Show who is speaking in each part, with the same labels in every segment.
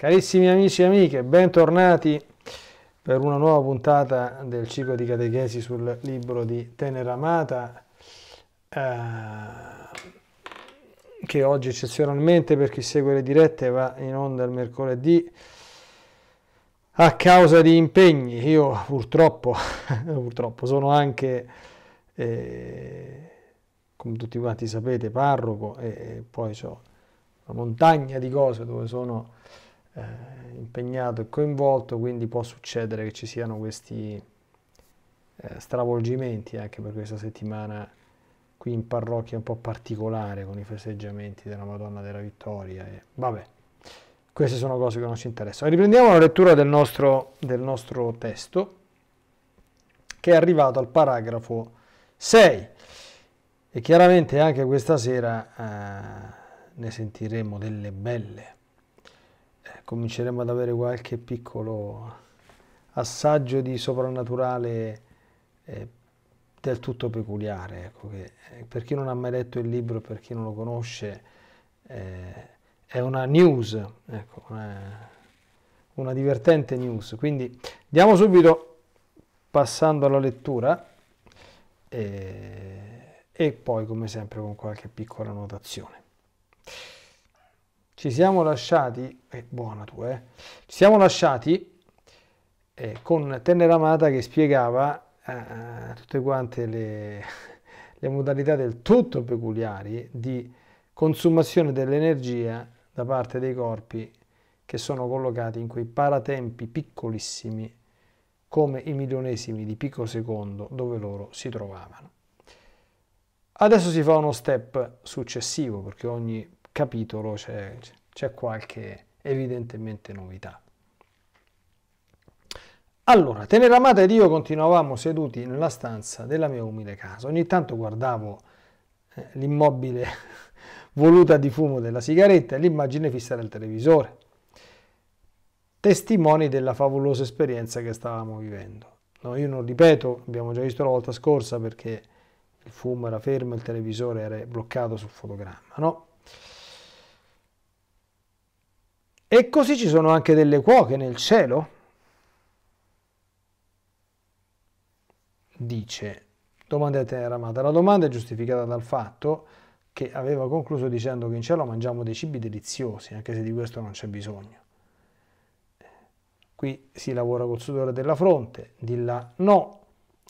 Speaker 1: Carissimi amici e amiche, bentornati per una nuova puntata del ciclo di catechesi sul libro di Tenera Amata, eh, che oggi eccezionalmente per chi segue le dirette va in onda il mercoledì a causa di impegni. Io purtroppo, purtroppo sono anche, eh, come tutti quanti sapete, parroco e, e poi ho una montagna di cose dove sono eh, impegnato e coinvolto, quindi può succedere che ci siano questi eh, stravolgimenti anche per questa settimana qui in parrocchia un po' particolare con i festeggiamenti della Madonna della Vittoria. E, vabbè, queste sono cose che non ci interessano. Riprendiamo la lettura del nostro, del nostro testo che è arrivato al paragrafo 6 e chiaramente anche questa sera eh, ne sentiremo delle belle cominceremo ad avere qualche piccolo assaggio di soprannaturale eh, del tutto peculiare. Ecco, che, eh, per chi non ha mai letto il libro, per chi non lo conosce, eh, è una news, ecco, una, una divertente news. Quindi diamo subito, passando alla lettura, eh, e poi come sempre con qualche piccola notazione ci siamo lasciati, eh, buona tua, eh, ci siamo lasciati eh, con Teneramata che spiegava eh, eh, tutte quante le, le modalità del tutto peculiari di consumazione dell'energia da parte dei corpi che sono collocati in quei paratempi piccolissimi come i milionesimi di picosecondo dove loro si trovavano. Adesso si fa uno step successivo perché ogni capitolo c'è qualche evidentemente novità. Allora, tenera amata ed io continuavamo seduti nella stanza della mia umile casa. Ogni tanto guardavo eh, l'immobile voluta di fumo della sigaretta e l'immagine fissa del televisore, testimoni della favolosa esperienza che stavamo vivendo. No, io non ripeto, abbiamo già visto la volta scorsa perché il fumo era fermo, il televisore era bloccato sul fotogramma, no? E così ci sono anche delle cuoche nel cielo? Dice, domanda Ramata, la domanda è giustificata dal fatto che aveva concluso dicendo che in cielo mangiamo dei cibi deliziosi, anche se di questo non c'è bisogno. Qui si lavora col sudore della fronte, di là no,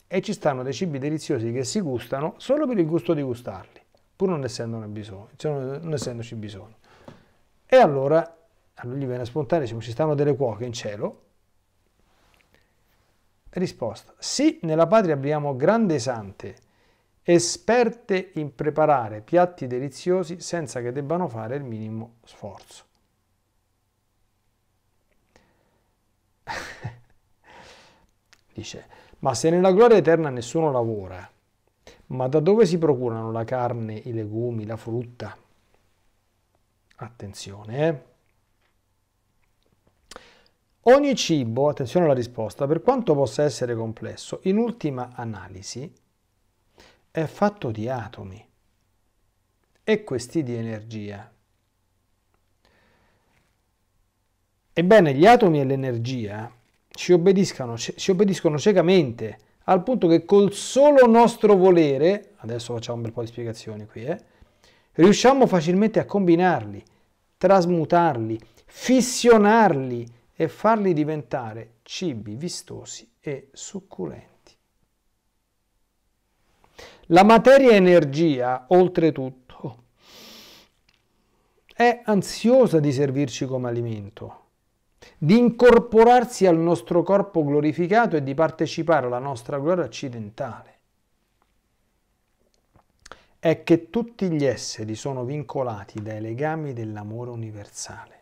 Speaker 1: e ci stanno dei cibi deliziosi che si gustano solo per il gusto di gustarli, pur non, essendone bisogno, cioè non essendoci bisogno. E allora a lui gli viene spontaneo, ci stanno delle cuoche in cielo? Risposta, sì, nella patria abbiamo grandi sante, esperte in preparare piatti deliziosi senza che debbano fare il minimo sforzo. Dice, ma se nella gloria eterna nessuno lavora, ma da dove si procurano la carne, i legumi, la frutta? Attenzione, eh? Ogni cibo, attenzione alla risposta, per quanto possa essere complesso, in ultima analisi è fatto di atomi e questi di energia. Ebbene, gli atomi e l'energia ci obbediscono, ci obbediscono ciecamente al punto che col solo nostro volere, adesso facciamo un bel po' di spiegazioni qui, eh, riusciamo facilmente a combinarli, trasmutarli, fissionarli, e farli diventare cibi vistosi e succulenti. La materia energia, oltretutto, è ansiosa di servirci come alimento, di incorporarsi al nostro corpo glorificato e di partecipare alla nostra gloria accidentale. È che tutti gli esseri sono vincolati dai legami dell'amore universale.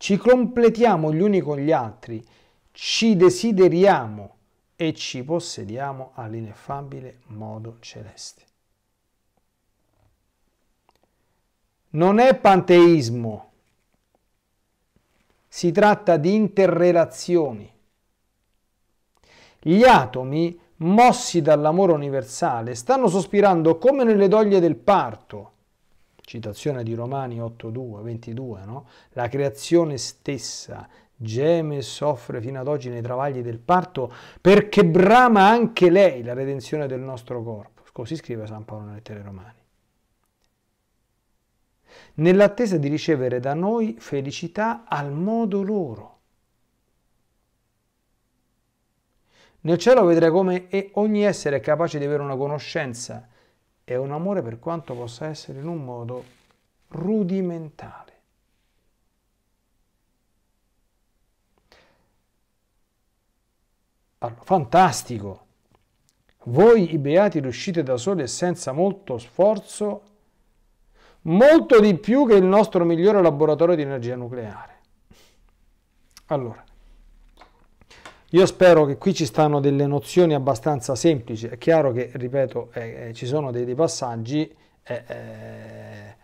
Speaker 1: ci completiamo gli uni con gli altri, ci desideriamo e ci possediamo all'ineffabile modo celeste. Non è panteismo, si tratta di interrelazioni. Gli atomi, mossi dall'amore universale, stanno sospirando come nelle doglie del parto, citazione di Romani 8.2, 22, no? la creazione stessa geme e soffre fino ad oggi nei travagli del parto perché brama anche lei la redenzione del nostro corpo. Così scrive San Paolo nelle lettere romane. Nell'attesa di ricevere da noi felicità al modo loro. Nel cielo vedrai come ogni essere è capace di avere una conoscenza è un amore per quanto possa essere in un modo rudimentale. Allora, fantastico! Voi i beati riuscite da soli e senza molto sforzo, molto di più che il nostro migliore laboratorio di energia nucleare. Allora, io spero che qui ci stanno delle nozioni abbastanza semplici. È chiaro che, ripeto, eh, eh ci sono dei, dei passaggi eh, eh,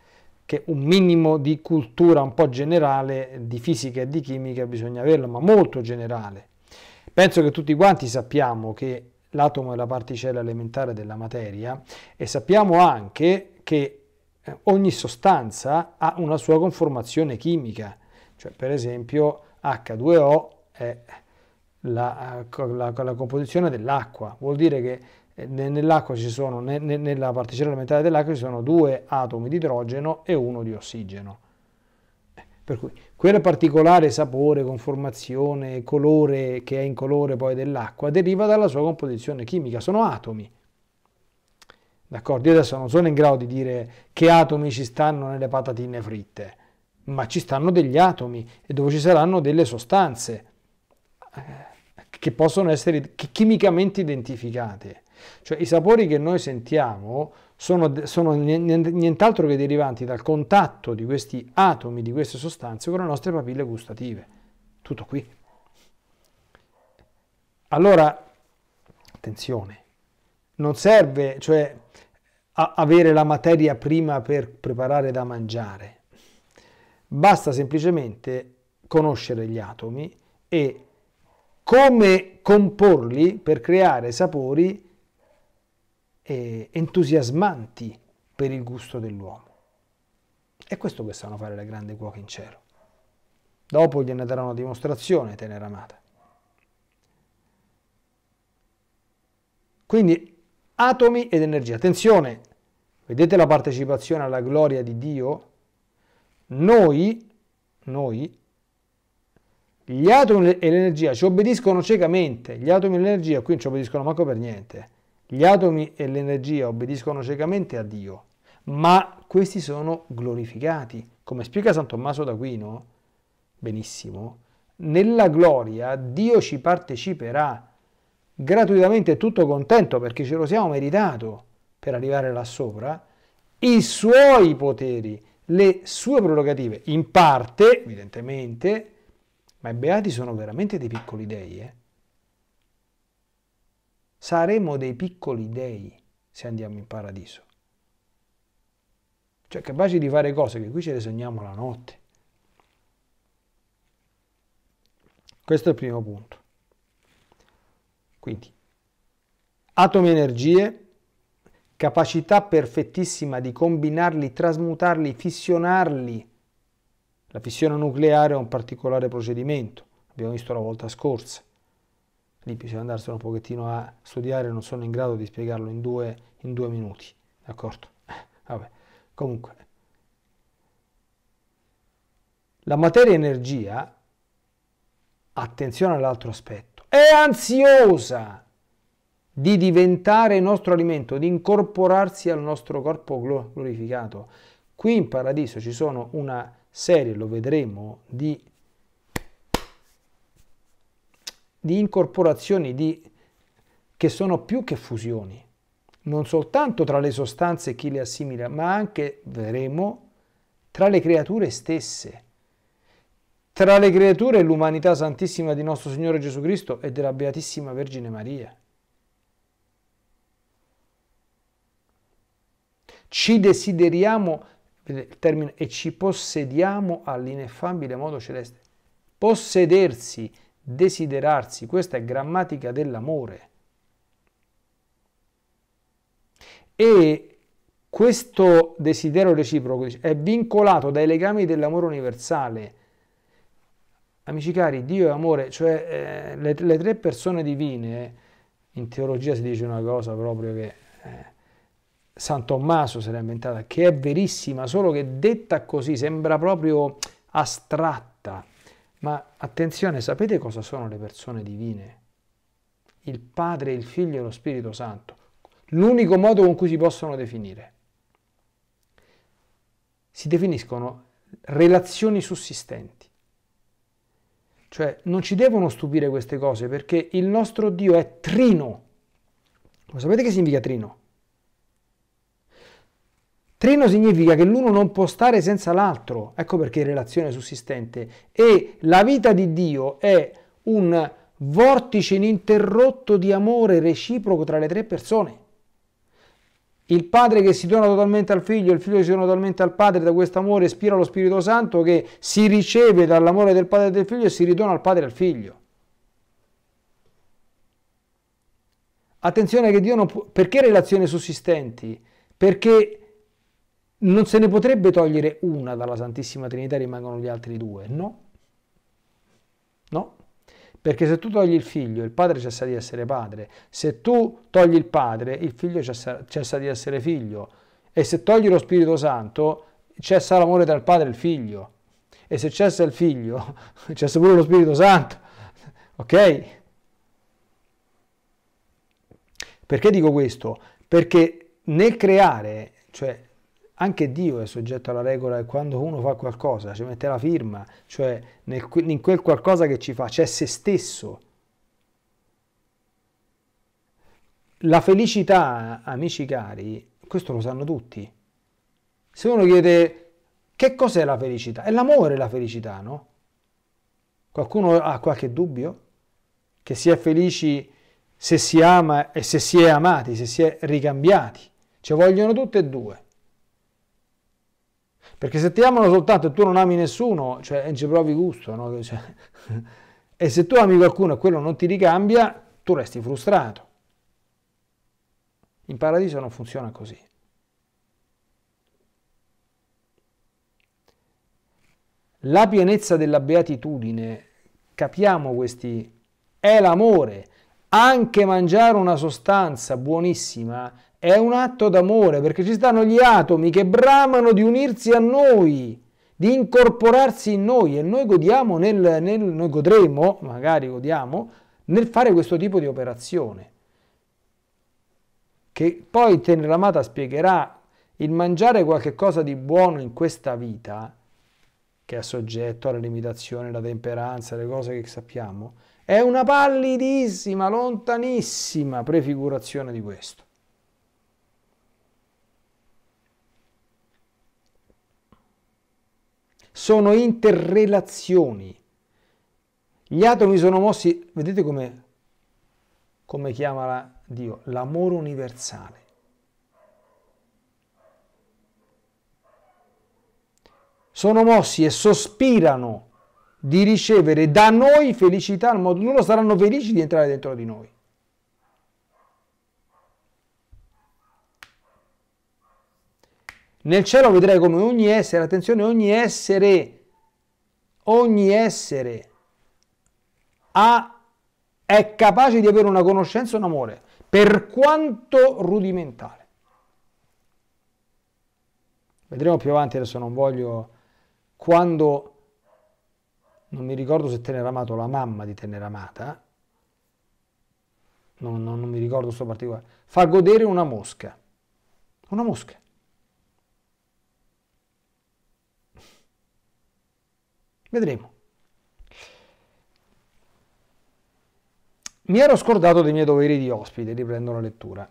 Speaker 1: che un minimo di cultura un po' generale di fisica e di chimica bisogna averla, ma molto generale. Penso che tutti quanti sappiamo che l'atomo è la particella elementare della materia e sappiamo anche che eh, ogni sostanza ha una sua conformazione chimica, cioè per esempio H2O è la, la, la composizione dell'acqua, vuol dire che eh, nell'acqua ci sono, nella particella elementare dell'acqua ci sono due atomi di idrogeno e uno di ossigeno. Eh, per cui quel particolare sapore, conformazione, colore che è in colore poi dell'acqua deriva dalla sua composizione chimica, sono atomi. D'accordo? Io adesso non sono in grado di dire che atomi ci stanno nelle patatine fritte, ma ci stanno degli atomi e dove ci saranno delle sostanze eh, che possono essere chimicamente identificate. Cioè i sapori che noi sentiamo sono, sono nient'altro che derivanti dal contatto di questi atomi, di queste sostanze con le nostre papille gustative. Tutto qui. Allora, attenzione, non serve cioè, avere la materia prima per preparare da mangiare, basta semplicemente conoscere gli atomi e come comporli per creare sapori eh, entusiasmanti per il gusto dell'uomo. È questo che sanno fare le grandi cuoche in cielo. Dopo gliene darà una dimostrazione, tenera amata. Quindi atomi ed energia. Attenzione, vedete la partecipazione alla gloria di Dio? Noi, noi gli atomi e l'energia ci obbediscono ciecamente, gli atomi e l'energia qui non ci obbediscono manco per niente. Gli atomi e l'energia obbediscono ciecamente a Dio, ma questi sono glorificati. Come spiega San Tommaso d'Aquino, benissimo, nella gloria Dio ci parteciperà gratuitamente tutto contento perché ce lo siamo meritato per arrivare là sopra, i suoi poteri, le sue prerogative, in parte, evidentemente, ma i beati sono veramente dei piccoli dei, eh? Saremo dei piccoli dei se andiamo in paradiso. Cioè capaci di fare cose che qui ce le sogniamo la notte. Questo è il primo punto. Quindi, atomi energie, capacità perfettissima di combinarli, trasmutarli, fissionarli la fissione nucleare è un particolare procedimento, abbiamo visto la volta scorsa. Lì bisogna andarsene un pochettino a studiare, non sono in grado di spiegarlo in due, in due minuti, d'accordo? Vabbè, comunque. La materia energia, attenzione all'altro aspetto, è ansiosa di diventare il nostro alimento, di incorporarsi al nostro corpo glorificato. Qui in paradiso ci sono una serie, lo vedremo, di, di incorporazioni di, che sono più che fusioni, non soltanto tra le sostanze e chi le assimila, ma anche, vedremo, tra le creature stesse tra le creature e l'umanità santissima di nostro Signore Gesù Cristo e della Beatissima Vergine Maria. Ci desideriamo il termine, e ci possediamo all'ineffabile modo celeste. Possedersi, desiderarsi, questa è grammatica dell'amore. E questo desiderio reciproco è vincolato dai legami dell'amore universale. Amici cari, Dio è amore, cioè eh, le, le, tre persone divine, in teologia si dice una cosa proprio che... Eh, San Tommaso se l'è inventata, che è verissima, solo che detta così sembra proprio astratta. Ma attenzione, sapete cosa sono le persone divine? Il Padre, il Figlio e lo Spirito Santo. L'unico modo con cui si possono definire. Si definiscono relazioni sussistenti. Cioè non ci devono stupire queste cose perché il nostro Dio è trino. Lo sapete che significa trino? Trino significa che l'uno non può stare senza l'altro, ecco perché relazione sussistente. E la vita di Dio è un vortice ininterrotto di amore reciproco tra le tre persone. Il padre che si dona totalmente al figlio, il figlio che si dona totalmente al padre, da questo amore ispira lo Spirito Santo che si riceve dall'amore del padre e del figlio e si ridona al padre e al figlio. Attenzione che Dio non può... Perché relazioni sussistenti? Perché non se ne potrebbe togliere una dalla Santissima Trinità e rimangono gli altri due, no? No? Perché se tu togli il figlio, il padre cessa di essere padre. Se tu togli il padre, il figlio cessa, cessa di essere figlio. E se togli lo Spirito Santo, cessa l'amore tra il padre e il figlio. E se cessa il figlio, cessa pure lo Spirito Santo. Ok? Perché dico questo? Perché nel creare, cioè anche Dio è soggetto alla regola che quando uno fa qualcosa ci mette la firma, cioè nel, in quel qualcosa che ci fa c'è se stesso. La felicità, amici cari, questo lo sanno tutti. Se uno chiede che cos'è la felicità, è l'amore la felicità, no? Qualcuno ha qualche dubbio? Che si è felici se si ama e se si è amati, se si è ricambiati. Ci vogliono tutte e due. Perché se ti amano soltanto e tu non ami nessuno, cioè non eh, ci provi gusto, no? cioè, e se tu ami qualcuno e quello non ti ricambia, tu resti frustrato. In paradiso non funziona così. La pienezza della beatitudine, capiamo questi, è l'amore. Anche mangiare una sostanza buonissima è un atto d'amore perché ci stanno gli atomi che bramano di unirsi a noi, di incorporarsi in noi e noi godiamo nel, nel noi godremo, magari godiamo, nel fare questo tipo di operazione. Che poi Teneramata spiegherà il mangiare qualche cosa di buono in questa vita, che è soggetto alla limitazione, alla temperanza, alle cose che sappiamo, è una pallidissima, lontanissima prefigurazione di questo. sono interrelazioni. Gli atomi sono mossi, vedete come, come chiama la, Dio? L'amore universale. Sono mossi e sospirano di ricevere da noi felicità al modo loro saranno felici di entrare dentro di noi. Nel cielo vedrai come ogni essere, attenzione, ogni essere, ogni essere ha, è capace di avere una conoscenza e un amore, per quanto rudimentale. Vedremo più avanti, adesso non voglio, quando, non mi ricordo se Tenera Amata o la mamma di Tenera Amata, non, non, non mi ricordo questo particolare, fa godere una mosca, una mosca. Vedremo. Mi ero scordato dei miei doveri di ospite, riprendo la lettura.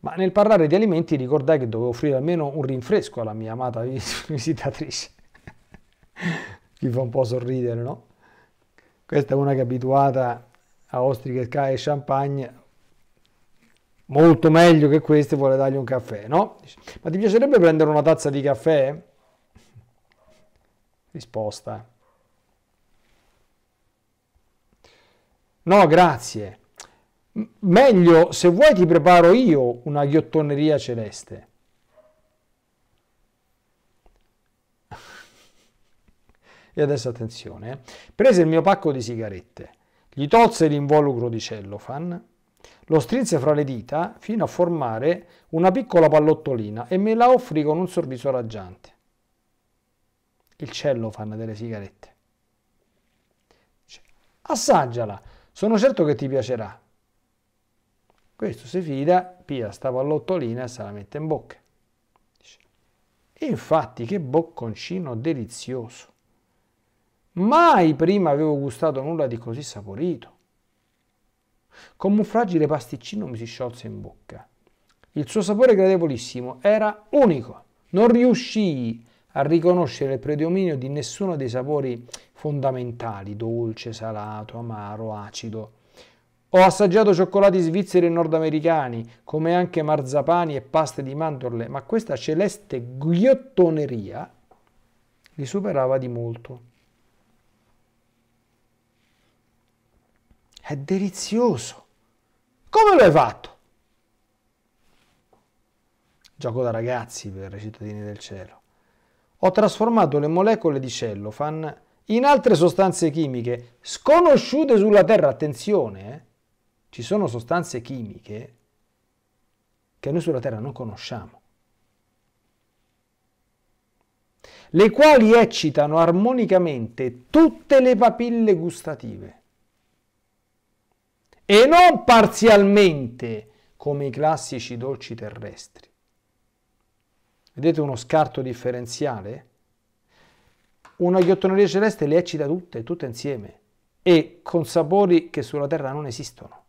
Speaker 1: Ma nel parlare di alimenti ricordai che dovevo offrire almeno un rinfresco alla mia amata visitatrice. Mi fa un po' sorridere, no? Questa è una che è abituata a ostriche, e champagne, molto meglio che queste, vuole dargli un caffè, no? Ma ti piacerebbe prendere una tazza di caffè? Risposta. No, grazie. Meglio, se vuoi ti preparo io una ghiottoneria celeste. E adesso attenzione, eh. prese il mio pacco di sigarette, gli tolse l'involucro di cellophane, lo strinse fra le dita fino a formare una piccola pallottolina e me la offrì con un sorriso raggiante. Il cellophane delle sigarette. Cioè, assaggiala, sono certo che ti piacerà. Questo si fida, pia sta pallottolina e se la mette in bocca. E infatti che bocconcino delizioso. Mai prima avevo gustato nulla di così saporito. Come un fragile pasticcino mi si sciolse in bocca. Il suo sapore gradevolissimo era unico. Non riuscii a riconoscere il predominio di nessuno dei sapori fondamentali, dolce, salato, amaro, acido. Ho assaggiato cioccolati svizzeri e nordamericani, come anche marzapani e paste di mandorle, ma questa celeste ghiottoneria li superava di molto. È delizioso. Come l'hai fatto? Gioco da ragazzi per i cittadini del cielo. Ho trasformato le molecole di cellofan in altre sostanze chimiche sconosciute sulla Terra, attenzione, eh? ci sono sostanze chimiche che noi sulla Terra non conosciamo, le quali eccitano armonicamente tutte le papille gustative e non parzialmente come i classici dolci terrestri. Vedete uno scarto differenziale? una ghiottoneria celeste le eccita tutte, tutte insieme e con sapori che sulla terra non esistono.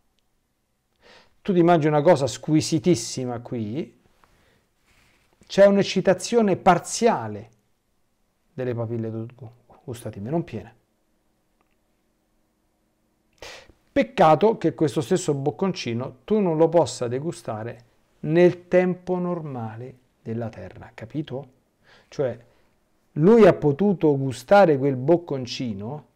Speaker 1: Tu ti mangi una cosa squisitissima qui, c'è un'eccitazione parziale delle papille gustative, non piena. Peccato che questo stesso bocconcino tu non lo possa degustare nel tempo normale della terra, capito? Cioè lui ha potuto gustare quel bocconcino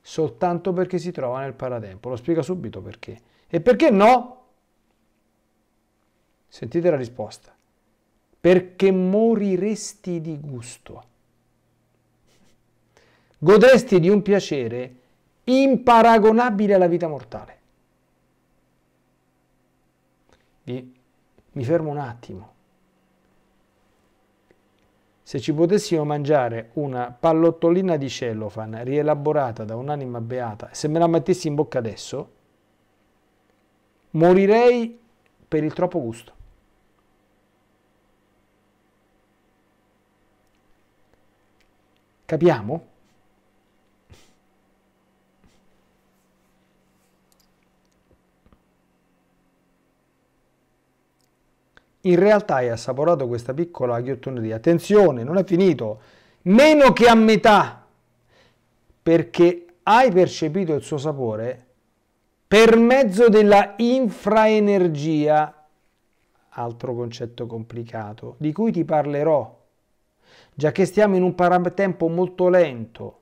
Speaker 1: soltanto perché si trova nel paratempo. Lo spiega subito perché. E perché no? Sentite la risposta. Perché moriresti di gusto. Godresti di un piacere imparagonabile alla vita mortale. mi fermo un attimo. Se ci potessimo mangiare una pallottolina di cellofan rielaborata da un'anima beata, se me la mettessi in bocca adesso, morirei per il troppo gusto. Capiamo? in realtà hai assaporato questa piccola ghiottoneria. Attenzione, non è finito, meno che a metà, perché hai percepito il suo sapore per mezzo della infraenergia, altro concetto complicato, di cui ti parlerò, già che stiamo in un paratempo molto lento,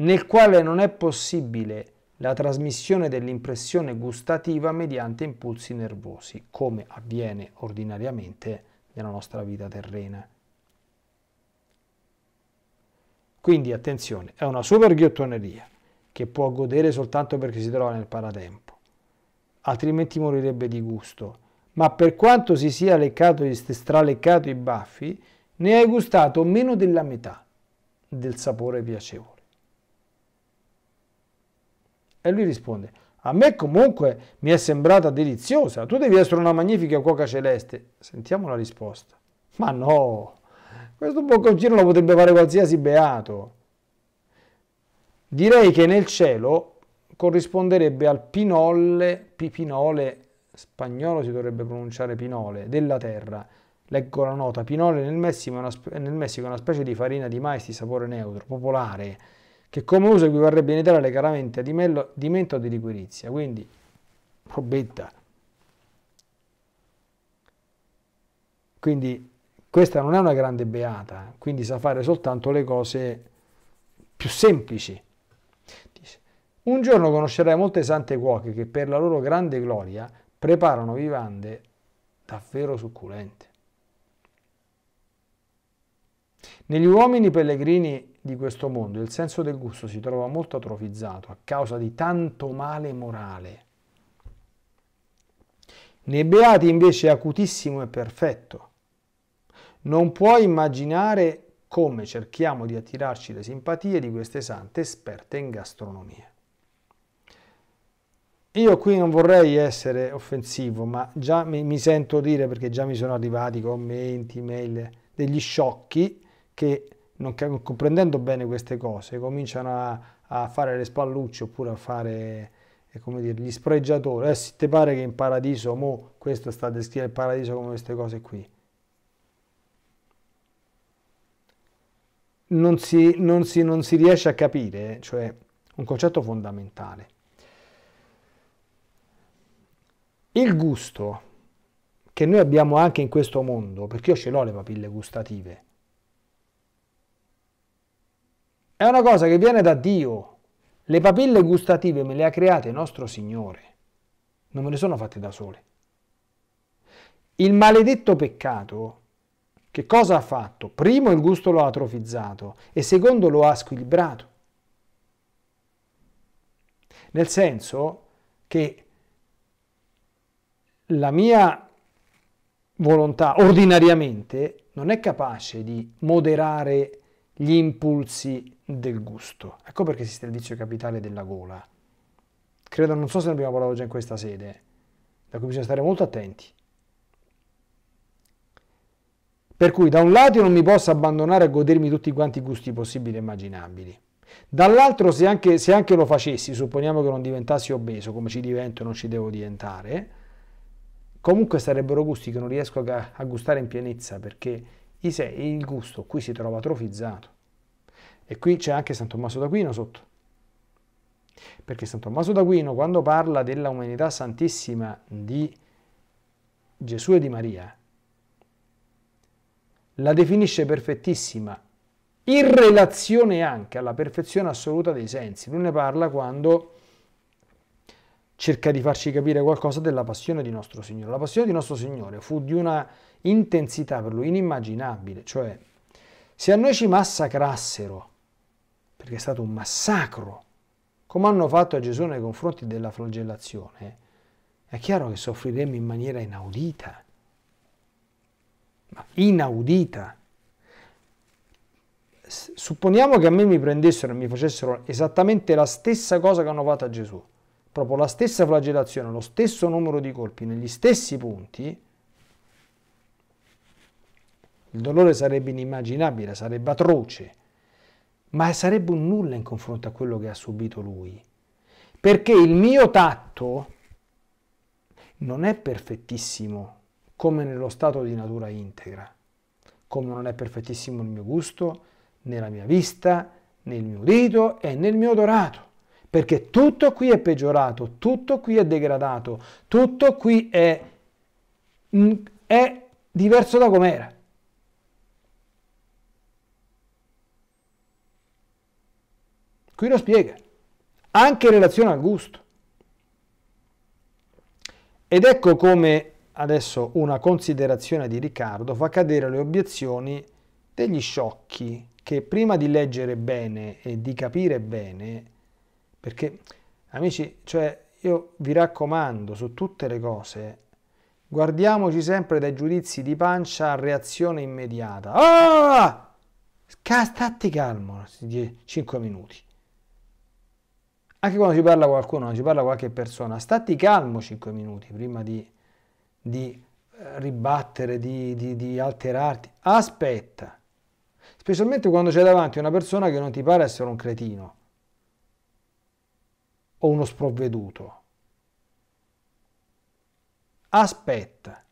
Speaker 1: nel quale non è possibile la trasmissione dell'impressione gustativa mediante impulsi nervosi, come avviene ordinariamente nella nostra vita terrena. Quindi attenzione, è una super ghiottoneria che può godere soltanto perché si trova nel paratempo, altrimenti morirebbe di gusto. Ma per quanto si sia leccato e straleccato i baffi, ne hai gustato meno della metà del sapore piacevole. E lui risponde, a me comunque mi è sembrata deliziosa, tu devi essere una magnifica cuoca celeste. Sentiamo la risposta. Ma no, questo bocconcino lo potrebbe fare qualsiasi beato. Direi che nel cielo corrisponderebbe al pinolle, pipinole, spagnolo si dovrebbe pronunciare pinole, della terra. Leggo la nota, pinole nel Messico, è una, nel Messico è una specie di farina di mais di sapore neutro, popolare che come uso equivarrebbe in Italia chiaramente a dimello, dimento o di liquirizia, quindi probetta. Quindi questa non è una grande beata, quindi sa fare soltanto le cose più semplici. Dice, un giorno conoscerai molte sante cuoche che per la loro grande gloria preparano vivande davvero succulente. Negli uomini pellegrini di questo mondo, il senso del gusto si trova molto atrofizzato a causa di tanto male morale. Nei beati invece è acutissimo e perfetto. Non puoi immaginare come cerchiamo di attirarci le simpatie di queste sante esperte in gastronomia. Io qui non vorrei essere offensivo, ma già mi, mi sento dire, perché già mi sono arrivati commenti, mail, degli sciocchi che non comprendendo bene queste cose, cominciano a, a fare le spallucce oppure a fare eh, come dire, gli spregiatori. Eh, se ti pare che in paradiso, mo, questo sta a descrivere il paradiso come queste cose qui. Non si, non si, non si riesce a capire, eh, cioè un concetto fondamentale. Il gusto che noi abbiamo anche in questo mondo, perché io ce l'ho le papille gustative, È una cosa che viene da Dio. Le papille gustative me le ha create nostro Signore. Non me le sono fatte da sole. Il maledetto peccato che cosa ha fatto? Primo il gusto lo ha atrofizzato e secondo lo ha squilibrato. Nel senso che la mia volontà ordinariamente non è capace di moderare il gli impulsi del gusto. Ecco perché esiste il vizio capitale della gola. Credo, non so se ne abbiamo parlato già in questa sede, da cui bisogna stare molto attenti. Per cui da un lato io non mi posso abbandonare a godermi tutti quanti i gusti possibili e immaginabili. Dall'altro se anche, se anche lo facessi, supponiamo che non diventassi obeso, come ci divento e non ci devo diventare, comunque sarebbero gusti che non riesco a, a gustare in pienezza perché i il gusto qui si trova atrofizzato. E qui c'è anche San Tommaso d'Aquino sotto. Perché San Tommaso d'Aquino, quando parla della umanità santissima di Gesù e di Maria, la definisce perfettissima, in relazione anche alla perfezione assoluta dei sensi. Lui ne parla quando cerca di farci capire qualcosa della passione di nostro Signore. La passione di nostro Signore fu di una intensità per lui inimmaginabile, cioè se a noi ci massacrassero, perché è stato un massacro, come hanno fatto a Gesù nei confronti della flagellazione, è chiaro che soffriremmo in maniera inaudita, ma inaudita. Supponiamo che a me mi prendessero e mi facessero esattamente la stessa cosa che hanno fatto a Gesù, proprio la stessa flagellazione, lo stesso numero di colpi, negli stessi punti, il dolore sarebbe inimmaginabile, sarebbe atroce, ma sarebbe un nulla in confronto a quello che ha subito lui. Perché il mio tatto non è perfettissimo come nello stato di natura integra, come non è perfettissimo il mio gusto, nella mia vista, nel mio udito e nel mio odorato. Perché tutto qui è peggiorato, tutto qui è degradato, tutto qui è, è diverso da com'era. Qui lo spiega, anche in relazione al gusto. Ed ecco come adesso una considerazione di Riccardo fa cadere le obiezioni degli sciocchi che prima di leggere bene e di capire bene, perché amici, cioè io vi raccomando su tutte le cose, guardiamoci sempre dai giudizi di pancia a reazione immediata. Ah! Stati calmo, 5 minuti anche quando ci parla qualcuno, ci parla qualche persona, stati calmo 5 minuti prima di, di eh, ribattere, di, di, di, alterarti. Aspetta, specialmente quando c'è davanti una persona che non ti pare essere un cretino o uno sprovveduto. Aspetta.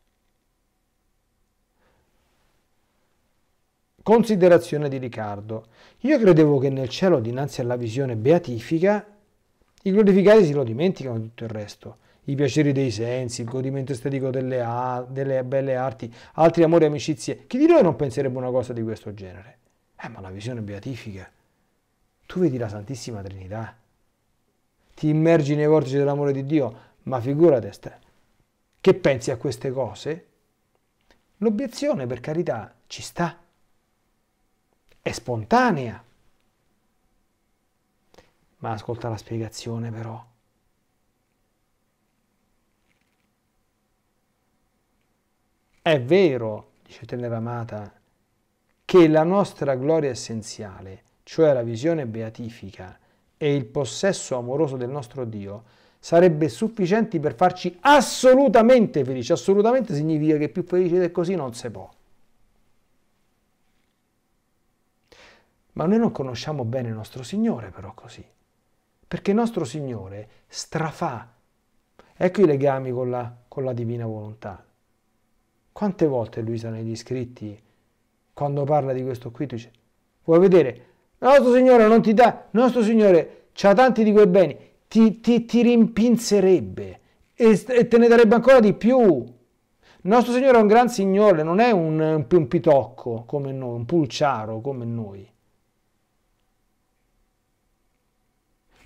Speaker 1: Considerazione di Riccardo. Io credevo che nel cielo dinanzi alla visione beatifica i glorificati si lo dimenticano tutto il resto, i piaceri dei sensi, il godimento estetico delle, a- delle belle arti, altri amori e amicizie. Chi di noi non penserebbe una cosa di questo genere? Eh, ma la visione beatifica. Tu vedi la Santissima Trinità, ti immergi nei vortici dell'amore di Dio, ma figurate che pensi a queste cose? L'obiezione, per carità, ci sta. È spontanea, ma ascolta la spiegazione però. È vero, dice Teneramata, che la nostra gloria essenziale, cioè la visione beatifica e il possesso amoroso del nostro Dio, sarebbe sufficienti per farci assolutamente felici. Assolutamente significa che più felici di così non si può. Ma noi non conosciamo bene il nostro Signore però così perché nostro Signore strafà. Ecco i legami con la, con la divina volontà. Quante volte lui negli scritti, quando parla di questo qui, dice, vuoi vedere, nostro Signore non ti dà, nostro Signore ha tanti di quei beni, ti, ti, ti rimpinzerebbe e, e, te ne darebbe ancora di più. Nostro Signore è un gran Signore, non è un, un, un pitocco come noi, un pulciaro come noi.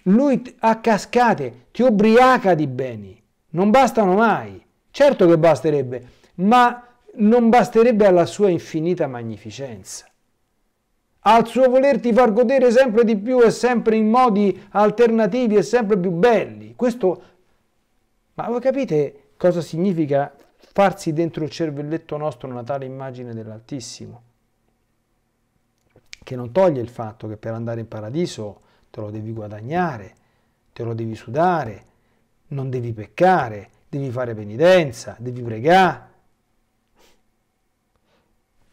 Speaker 1: lui a cascate ti ubriaca di beni, non bastano mai. Certo che basterebbe, ma non basterebbe alla sua infinita magnificenza. Al suo volerti far godere sempre di più e sempre in modi alternativi e sempre più belli. Questo, ma voi capite cosa significa farsi dentro il cervelletto nostro una tale immagine dell'Altissimo? Che non toglie il fatto che per andare in paradiso te lo devi guadagnare, te lo devi sudare, non devi peccare, devi fare penitenza, devi pregare.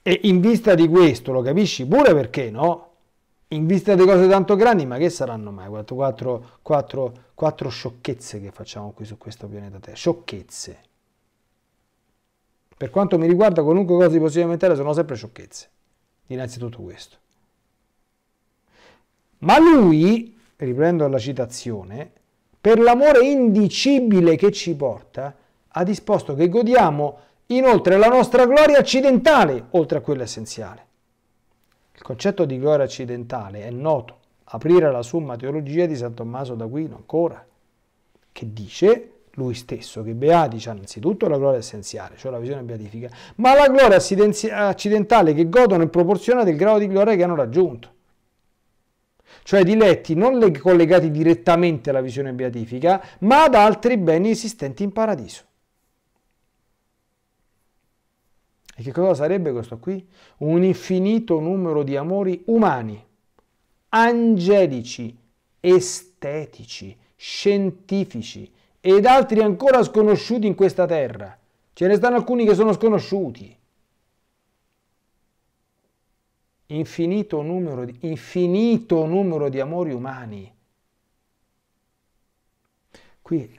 Speaker 1: E in vista di questo, lo capisci pure perché, no? In vista di cose tanto grandi, ma che saranno mai? Quattro, quattro, quattro, quattro sciocchezze che facciamo qui su questo pianeta Terra. Sciocchezze. Per quanto mi riguarda, qualunque cosa di possibile mentale sono sempre sciocchezze. Innanzitutto questo. Ma lui, riprendo la citazione, per l'amore indicibile che ci porta, ha disposto che godiamo inoltre la nostra gloria accidentale, oltre a quella essenziale. Il concetto di gloria accidentale è noto, aprire la Summa Teologia di San Tommaso d'Aquino ancora, che dice lui stesso che i beati hanno innanzitutto la gloria essenziale, cioè la visione beatifica, ma la gloria accidentale che godono è proporzionata al grado di gloria che hanno raggiunto cioè di letti non collegati direttamente alla visione beatifica, ma ad altri beni esistenti in paradiso. E che cosa sarebbe questo qui? Un infinito numero di amori umani, angelici, estetici, scientifici ed altri ancora sconosciuti in questa terra. Ce ne stanno alcuni che sono sconosciuti. infinito numero di, infinito numero di amori umani. Qui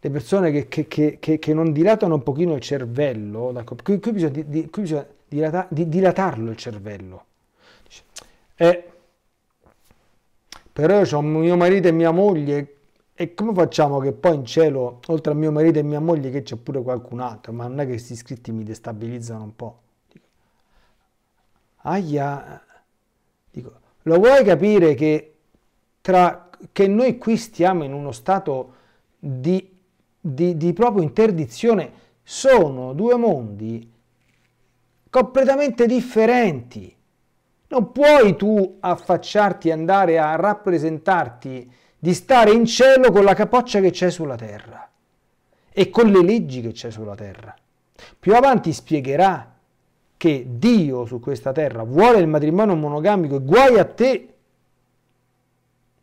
Speaker 1: le persone che, che, che, che, non dilatano un pochino il cervello, qui, qui bisogna, di, qui bisogna dilata, di, dilatarlo il cervello. Eh, però ho mio marito e mia moglie, e come facciamo che poi in cielo, oltre a mio marito e mia moglie, che c'è pure qualcun altro? Ma non è che questi scritti mi destabilizzano un po'. Aia, dico, lo vuoi capire che, tra, che noi qui stiamo in uno stato di, di, di proprio interdizione? Sono due mondi completamente differenti. Non puoi tu affacciarti andare a rappresentarti di stare in cielo con la capoccia che c'è sulla terra e con le leggi che c'è sulla terra. Più avanti spiegherà che Dio su questa terra vuole il matrimonio monogamico e guai a te,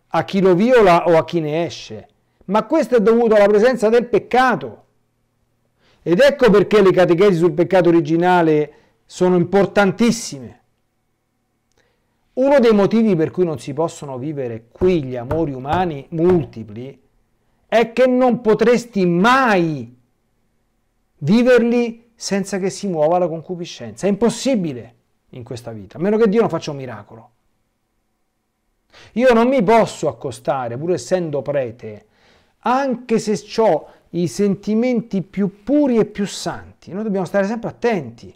Speaker 1: a chi lo viola o a chi ne esce. Ma questo è dovuto alla presenza del peccato. Ed ecco perché le catechesi sul peccato originale sono importantissime. Uno dei motivi per cui non si possono vivere qui gli amori umani multipli è che non potresti mai viverli senza che si muova la concupiscenza. È impossibile in questa vita, a meno che Dio non faccia un miracolo. Io non mi posso accostare, pur essendo prete, anche se ho i sentimenti più puri e più santi. Noi dobbiamo stare sempre attenti.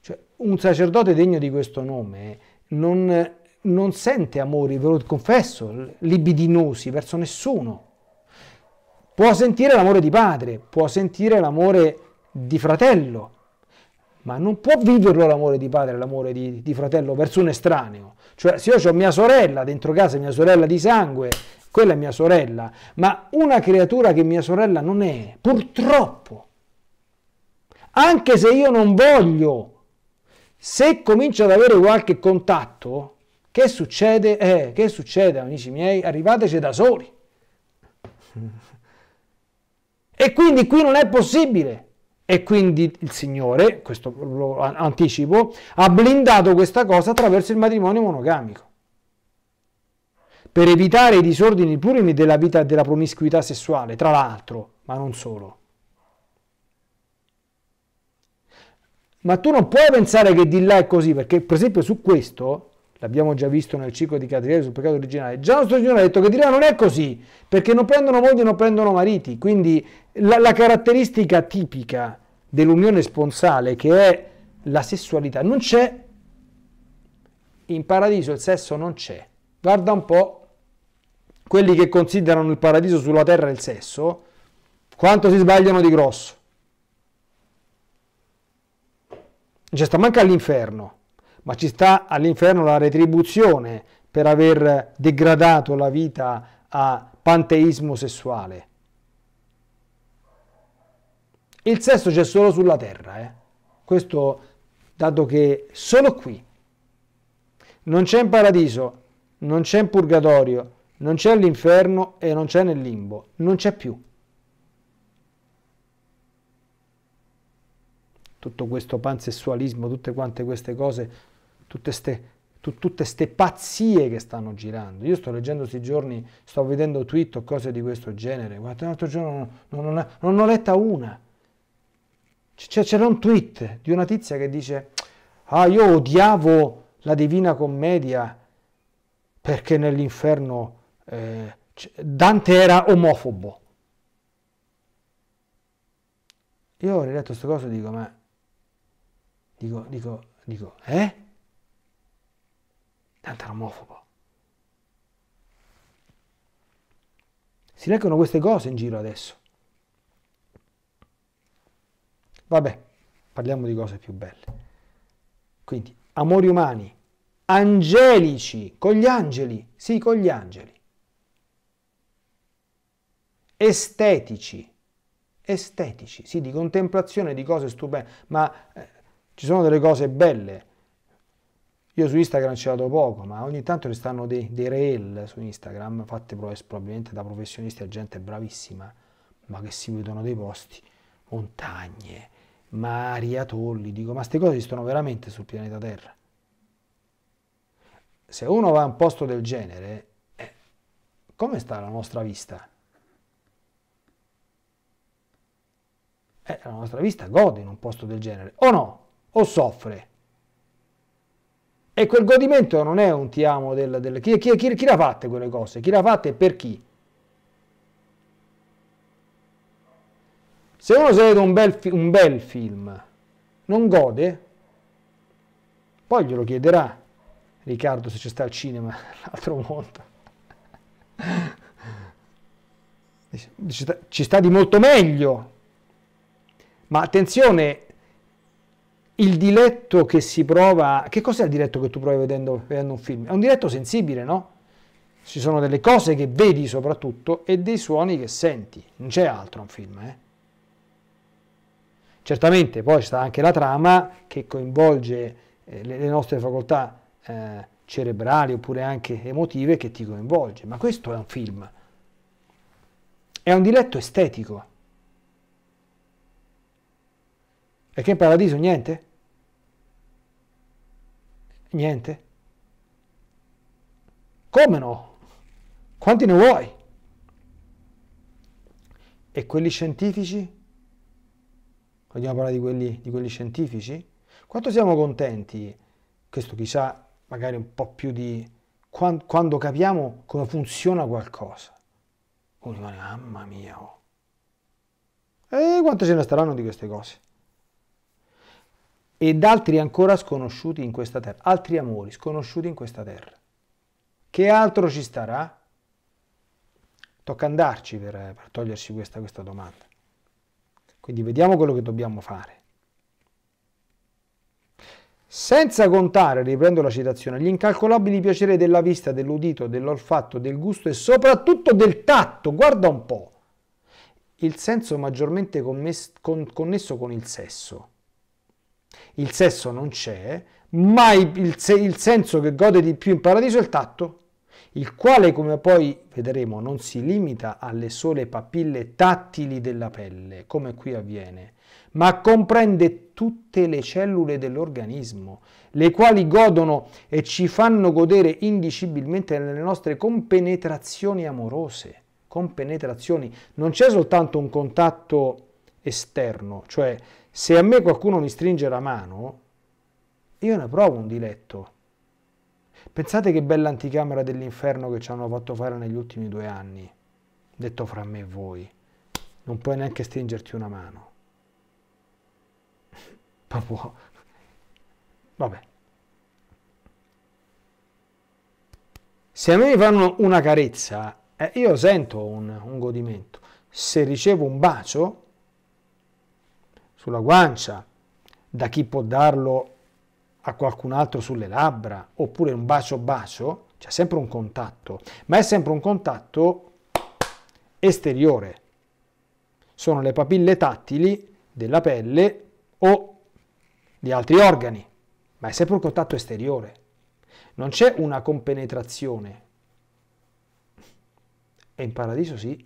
Speaker 1: Cioè, un sacerdote degno di questo nome eh, non, non sente amori, ve lo confesso, libidinosi verso nessuno. Può sentire l'amore di padre, può sentire l'amore di di fratello, ma non può viverlo l'amore di padre, l'amore di, di fratello verso un estraneo. Cioè, se io ho mia sorella dentro casa, mia sorella di sangue, quella è mia sorella, ma una creatura che mia sorella non è, purtroppo, anche se io non voglio, se comincio ad avere qualche contatto, che succede? Eh, che succede, amici miei? Arrivateci da soli. E quindi qui non è possibile. E quindi il Signore, questo lo anticipo, ha blindato questa cosa attraverso il matrimonio monogamico. Per evitare i disordini plurimi della vita e della promiscuità sessuale, tra l'altro, ma non solo. Ma tu non puoi pensare che di là è così, perché per esempio su questo l'abbiamo già visto nel ciclo di Cadrieri sul peccato originale, già nostro Signore ha detto che di là non è così, perché non prendono mogli e non prendono mariti, quindi la, la caratteristica tipica dell'unione sponsale che è la sessualità non c'è, in paradiso il sesso non c'è, guarda un po' quelli che considerano il paradiso sulla terra il sesso, quanto si sbagliano di grosso. Cioè sta manca all'inferno ma ci sta all'inferno la retribuzione per aver degradato la vita a panteismo sessuale. Il sesso c'è solo sulla terra, eh? questo dato che solo qui non c'è in paradiso, non c'è in purgatorio, non c'è all'inferno e non c'è nel limbo, non c'è più. Tutto questo pansessualismo, tutte quante queste cose tutte ste tutte ste pazzie che stanno girando. Io sto leggendo questi giorni, sto vedendo tweet o cose di questo genere. Guardate, l'altro giorno non, non, non, ho letta una. c'era un tweet di una tizia che dice: Ah, io odiavo la Divina Commedia perché nell'inferno eh, Dante era omofobo. Io ho riletto queste cose e dico: Ma dico, dico, dico, eh? tanto era omofobo. Si leggono queste cose in giro adesso. Vabbè, parliamo di cose più belle. Quindi, amori umani, angelici, con gli angeli, sì, con gli angeli. Estetici, estetici, sì, di contemplazione di cose stupende, ma eh, ci sono delle cose belle io su Instagram ci vado poco, ma ogni tanto ci stanno dei, dei reel su Instagram, fatti probabilmente da professionisti e gente bravissima, ma che si vedono dei posti, montagne, mari, atolli, dico, ma queste cose esistono veramente sul pianeta Terra? Se uno va a un posto del genere, eh, come sta la nostra vista? Eh, la nostra vista gode in un posto del genere, o no, o soffre e quel godimento non è un ti amo del... del chi, chi, chi, chi l'ha fatta quelle cose? Chi l'ha fatta e per chi? Se uno si vede un bel, un bel film, non gode, poi glielo chiederà Riccardo se ci sta al cinema l'altro mondo. Ci sta, ci sta di molto meglio. Ma attenzione, il diletto che si prova, che cos'è il diletto che tu provi vedendo, vedendo un film? È un diletto sensibile, no? Ci sono delle cose che vedi soprattutto e dei suoni che senti, non c'è altro un film, eh? Certamente poi c'è anche la trama che coinvolge eh, le, nostre facoltà eh, cerebrali oppure anche emotive che ti coinvolge, ma questo è un film. È un diletto estetico. E che in paradiso niente? Niente. Come no? Quanti ne vuoi? E quelli scientifici? Vogliamo parlare di quelli, di quelli scientifici? Quanto siamo contenti? Questo chissà, magari un po' più di... Quando, quando capiamo come funziona qualcosa. Uno rimane, mamma mia, oh. E quante ce ne staranno di queste cose? ed altri ancora sconosciuti in questa terra, altri amori sconosciuti in questa terra. Che altro ci starà? Tocca andarci per, per toglierci questa, questa domanda. Quindi vediamo quello che dobbiamo fare. Senza contare, riprendo la citazione, gli incalcolabili piaceri della vista, dell'udito, dell'olfatto, del gusto e soprattutto del tatto. Guarda un po'. Il senso maggiormente connesso con il sesso il sesso non c'è, ma il, se- il senso che gode di più in paradiso è il tatto, il quale, come poi vedremo, non si limita alle sole papille tattili della pelle, come qui avviene, ma comprende tutte le cellule dell'organismo, le quali godono e ci fanno godere indicibilmente nelle nostre compenetrazioni amorose. Compenetrazioni. Non c'è soltanto un contatto esterno, cioè se a me qualcuno mi stringe la mano, io ne provo un diletto. Pensate che bella anticamera dell'inferno che ci hanno fatto fare negli ultimi due anni, detto fra me e voi. Non puoi neanche stringerti una mano. Ma può. Vabbè. Se a me mi fanno una carezza, eh, io sento un, un godimento. Se ricevo un bacio, sulla guancia, da chi può darlo a qualcun altro sulle labbra, oppure un bacio bacio, c'è sempre un contatto, ma è sempre un contatto esteriore. Sono le papille tattili della pelle o di altri organi, ma è sempre un contatto esteriore. Non c'è una compenetrazione. E in paradiso sì.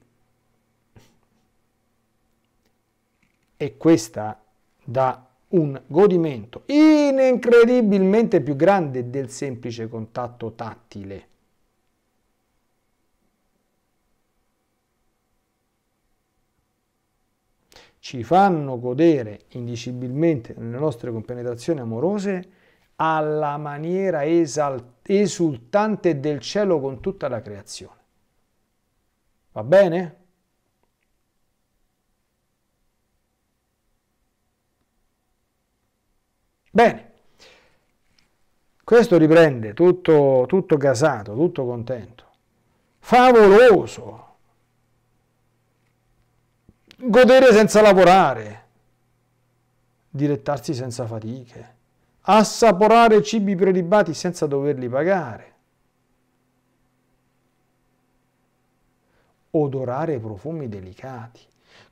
Speaker 1: e questa dà un godimento incredibilmente più grande del semplice contatto tattile. Ci fanno godere indicibilmente nelle nostre compenetrazioni amorose alla maniera esultante del cielo con tutta la creazione. Va bene? Bene, questo riprende tutto, tutto casato, tutto contento, favoloso, godere senza lavorare, dilettarsi senza fatiche, assaporare cibi prelibati senza doverli pagare, odorare profumi delicati,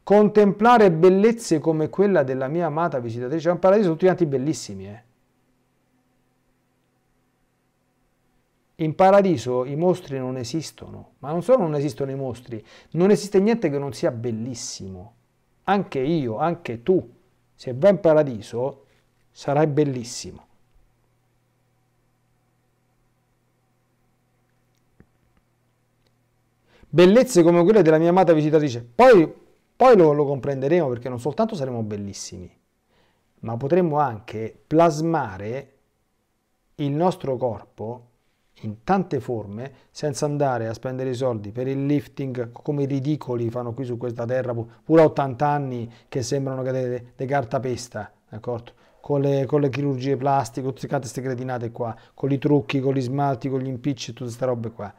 Speaker 1: Contemplare bellezze come quella della mia amata visitatrice è un paradiso, tutti quanti bellissimi, eh. In paradiso i mostri non esistono, ma non solo non esistono i mostri, non esiste niente che non sia bellissimo. Anche io, anche tu, se vai in paradiso, sarai bellissimo. Bellezze come quelle della mia amata visitatrice. Poi poi lo, lo comprenderemo perché non soltanto saremo bellissimi, ma potremo anche plasmare il nostro corpo in tante forme senza andare a spendere i soldi per il lifting come i ridicoli fanno qui su questa terra pure a 80 anni che sembrano cadere di cartapesta, d'accordo? Con le, con le chirurgie plastiche, tutte queste cretinate qua, con i trucchi, con gli smalti, con gli impicci e tutte queste robe qua.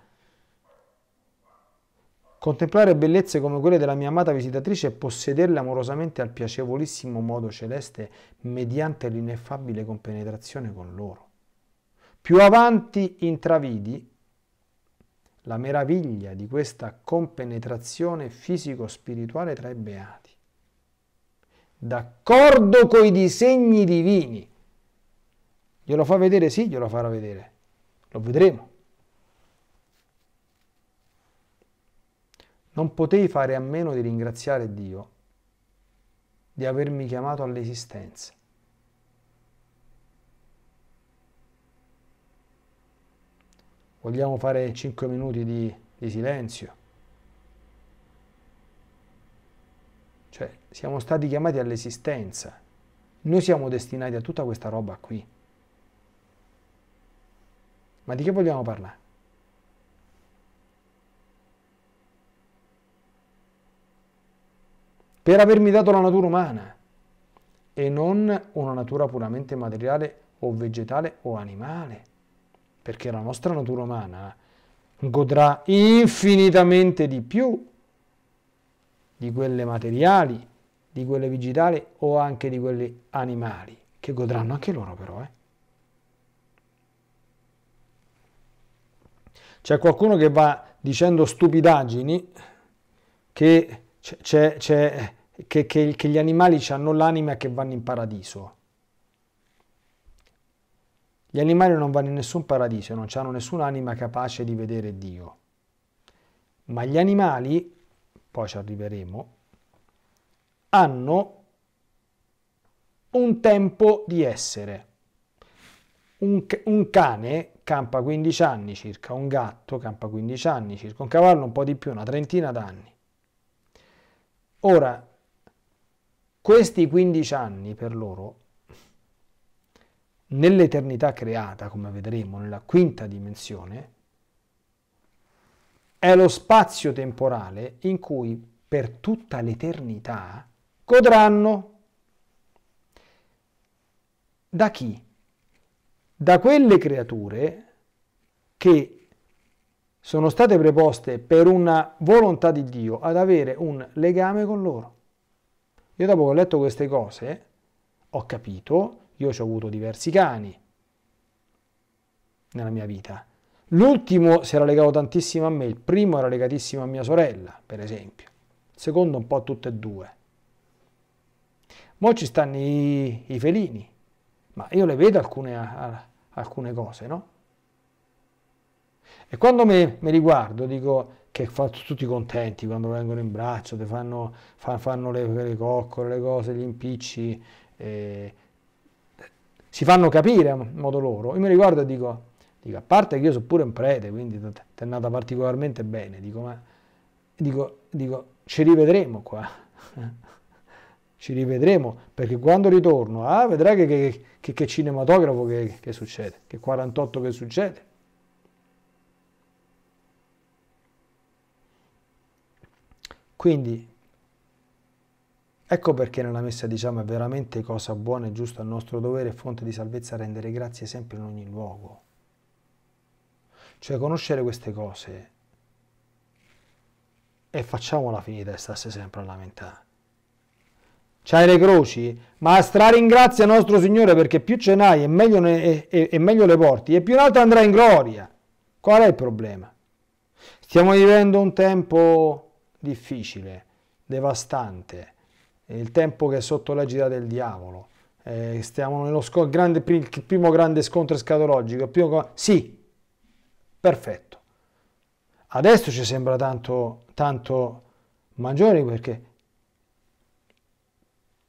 Speaker 1: Contemplare bellezze come quelle della mia amata visitatrice e possederle amorosamente al piacevolissimo modo celeste mediante l'ineffabile compenetrazione con loro. Più avanti intravidi la meraviglia di questa compenetrazione fisico-spirituale tra i beati. D'accordo coi disegni divini. Glielo fa vedere? Sì, glielo farà vedere. Lo vedremo. Non potei fare a meno di ringraziare Dio di avermi chiamato all'esistenza. Vogliamo fare 5 minuti di, di silenzio? Cioè, siamo stati chiamati all'esistenza. Noi siamo destinati a tutta questa roba qui. Ma di che vogliamo parlare? per avermi dato la natura umana e non una natura puramente materiale o vegetale o animale, perché la nostra natura umana godrà infinitamente di più di quelle materiali, di quelle vegetali o anche di quelle animali, che godranno anche loro però. Eh? C'è qualcuno che va dicendo stupidaggini, che c'è che, che, che gli animali hanno l'anima che vanno in paradiso. Gli animali non vanno in nessun paradiso, non hanno nessun'anima capace di vedere Dio. Ma gli animali, poi ci arriveremo, hanno un tempo di essere. Un, un, cane campa 15 anni circa, un gatto campa 15 anni circa, un cavallo un po' di più, una trentina d'anni. Ora, questi 15 anni per loro, nell'eternità creata, come vedremo nella quinta dimensione, è lo spazio temporale in cui per tutta l'eternità godranno da chi? Da quelle creature che sono state preposte per una volontà di Dio ad avere un legame con loro. Io dopo che ho letto queste cose, ho capito, io ci ho avuto diversi cani nella mia vita. L'ultimo si era legato tantissimo a me, il primo era legatissimo a mia sorella, per esempio. Il secondo un po' a tutte e due. Mo' ci stanno i, i felini, ma io le vedo alcune, a, alcune cose, no? E quando mi riguardo dico, che fanno tutti contenti quando vengono in braccio, fanno, fanno le, le, coccole, le cose, gli impicci, eh, si fanno capire a modo loro. Io mi riguardo e dico, dico a parte che io sono pure un prete, quindi ti è andata particolarmente bene, dico, ma dico, dico ci rivedremo qua. ci rivedremo perché quando ritorno, ah, vedrai che, che, che, che cinematografo che, succede, che 48 che succede. Quindi ecco perché nella messa diciamo è veramente cosa buona e giusta il nostro dovere e fonte di salvezza rendere grazie sempre in ogni luogo. Cioè conoscere queste cose e facciamola finita e stasse sempre a lamentare. C'hai le croci, ma straringrazia nostro Signore perché più ce n'hai e meglio, ne, e, e meglio le porti e più in alto andrai in gloria. Qual è il problema? Stiamo vivendo un tempo difficile, devastante, il tempo che è sotto l'agita del diavolo, eh, stiamo nello grande, il primo grande scontro escatologico, primo, sì, perfetto. Adesso ci sembra tanto, tanto maggiore perché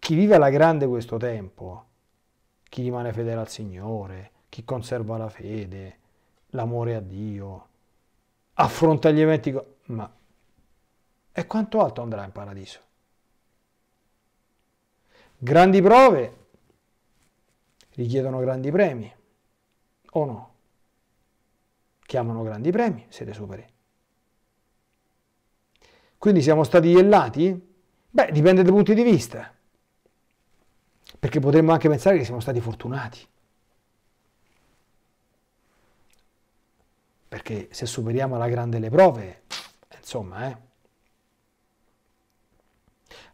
Speaker 1: chi vive alla grande questo tempo, chi rimane fedele al Signore, chi conserva la fede, l'amore a Dio, affronta gli eventi, ma e quanto altro andrà in paradiso? Grandi prove richiedono grandi premi, o no? Chiamano grandi premi se le superi. Quindi siamo stati iellati? Beh, dipende dai punti di vista, perché potremmo anche pensare che siamo stati fortunati. Perché se superiamo la grande le prove, insomma, eh